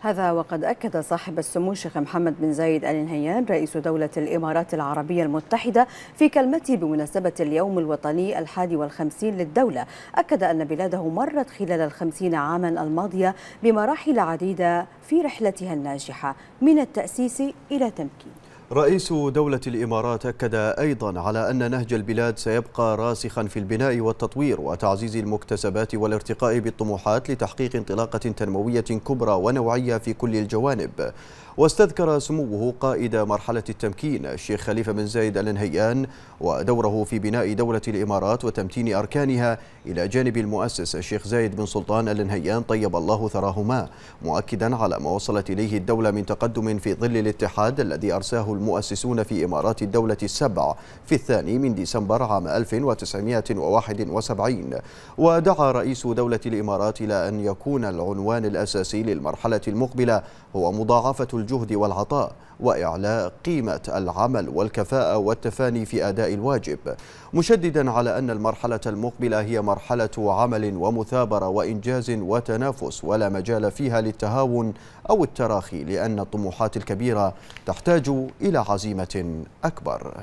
هذا وقد أكد صاحب السمو الشيخ محمد بن زايد آل نهيان رئيس دولة الإمارات العربية المتحدة في كلمته بمناسبة اليوم الوطني الحادي والخمسين للدولة أكد أن بلاده مرت خلال الخمسين عاما الماضية بمراحل عديدة في رحلتها الناجحة من التأسيس إلى تمكين رئيس دولة الإمارات أكد أيضا على أن نهج البلاد سيبقى راسخا في البناء والتطوير وتعزيز المكتسبات والارتقاء بالطموحات لتحقيق انطلاقة تنموية كبرى ونوعية في كل الجوانب واستذكر سموه قائد مرحلة التمكين الشيخ خليفة بن زايد آل نهيان ودوره في بناء دولة الإمارات وتمتين أركانها إلى جانب المؤسس الشيخ زايد بن سلطان آل نهيان طيب الله ثراهما مؤكدا على ما وصلت إليه الدولة من تقدم في ظل الاتحاد الذي أرساه المؤسسون في إمارات الدولة السبع في الثاني من ديسمبر عام 1971 ودعا رئيس دولة الإمارات إلى أن يكون العنوان الأساسي للمرحلة المقبلة هو مضاعفة الجهد والعطاء وإعلاء قيمة العمل والكفاءة والتفاني في أداء الواجب مشددا على أن المرحلة المقبلة هي مرحلة عمل ومثابرة وإنجاز وتنافس ولا مجال فيها للتهاون أو التراخي لأن الطموحات الكبيرة تحتاج إلى عزيمة أكبر